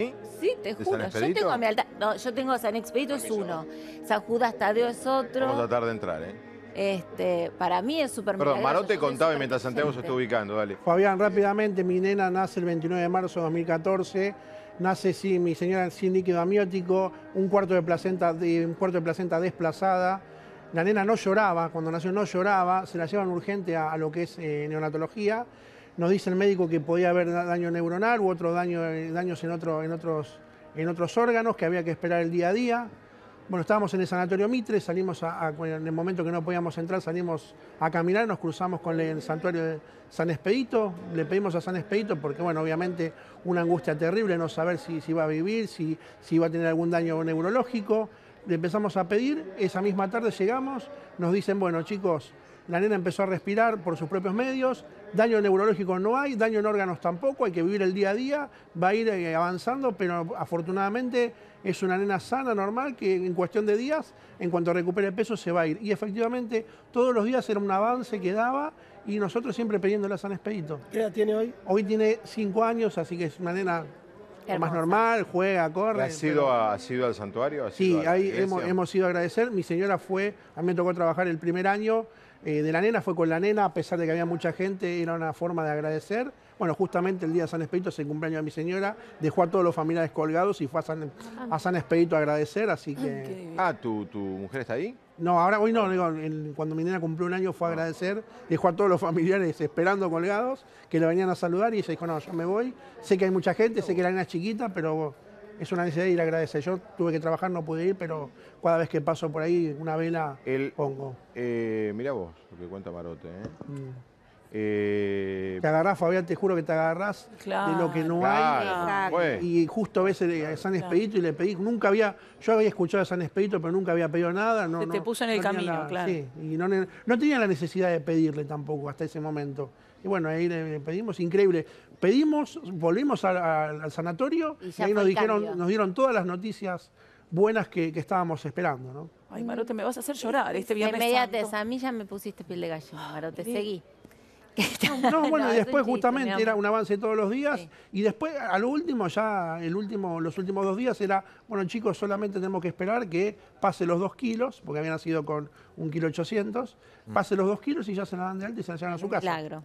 Sí, te juro. Yo tengo a San Expedito es uno. San Judas Tadeo es otro. Vamos a tratar de entrar, ¿eh? Este, para mí es súper Perdón, Marote contaba mientras Santiago se está ubicando, dale. Fabián, rápidamente, mi nena nace el 29 de marzo de 2014. Nace sin mi señora sin líquido amiótico, un cuarto de placenta, un cuarto de placenta desplazada. La nena no lloraba, cuando nació no lloraba, se la llevan urgente a, lo que es eh, neonatología nos dice el médico que podía haber daño neuronal u otros daño, eh, daños en, en, otros, en otros órganos que había que esperar el día a día. Bueno, estábamos en el sanatorio Mitre, salimos a, en el momento que no podíamos entrar, salimos a caminar, nos cruzamos con el santuario de San Expedito, le pedimos a San Expedito porque, bueno, obviamente una angustia terrible no saber si, si iba a vivir, si, si iba a tener algún daño neurológico le empezamos a pedir, esa misma tarde llegamos, nos dicen, bueno chicos, la nena empezó a respirar por sus propios medios, daño neurológico no hay, daño en órganos tampoco, hay que vivir el día a día, va a ir eh, avanzando, pero afortunadamente es una nena sana, normal, que en cuestión de días, en cuanto recupere peso, se va a ir. Y efectivamente, todos los días era un avance que daba y nosotros siempre pidiendo a San Expedito. ¿Qué edad tiene hoy? Hoy tiene cinco años, así que es una nena más normal, juega, corre. ¿Ha sido ido, al santuario? sí, ahí hemos, hemos, ido a agradecer. Mi señora fue, a mí me tocó trabajar el primer año, eh, de la nena fue con la nena, a pesar de que había mucha gente, era una forma de agradecer. Bueno, justamente el día de San Espíritu, es el cumpleaños de mi señora, dejó a todos los familiares colgados y fue a San, em, a a agradecer, así que... Ah, ah ¿tu, mujer está ahí? No, ahora hoy no, cuando mi nena cumplió un año fue a ah. agradecer, dejó a todos los familiares esperando colgados, que le venían a saludar y se dijo, no, yo me voy, sé que hay mucha gente, sé que la nena es chiquita, pero es una necesidad y le agradece, Yo tuve que trabajar, no pude ir, pero cada vez que paso por ahí, una vela pongo. Eh, vos, lo que cuenta Marote. ¿eh? Mm. Eh, te agarrás, Fabián, te juro que te agarrás de lo que no hay. Y justo a veces a San Expedito y le pedí, nunca había, yo había escuchado a San Expedito, pero nunca había pedido nada. No, te, puso en el camino, claro. Sí, y no, tenía la necesidad de pedirle tampoco hasta ese momento. Y bueno, ahí le pedimos, increíble. Pedimos, volvimos al sanatorio y, ahí nos dijeron, nos dieron todas las noticias buenas que, estábamos esperando, ¿no? Ay, Marote, me vas a hacer llorar este viernes. a mí ya me pusiste piel de gallina, Marote, seguí. No, bueno, después justamente era un avance todos los días y después a lo último, ya el último, los últimos dos días era, bueno chicos, solamente tenemos que esperar que pase los dos kilos, porque habían nacido con un kilo ochocientos, mm. pase los dos kilos y ya se la dan de alta y se la llevan a su mm. casa.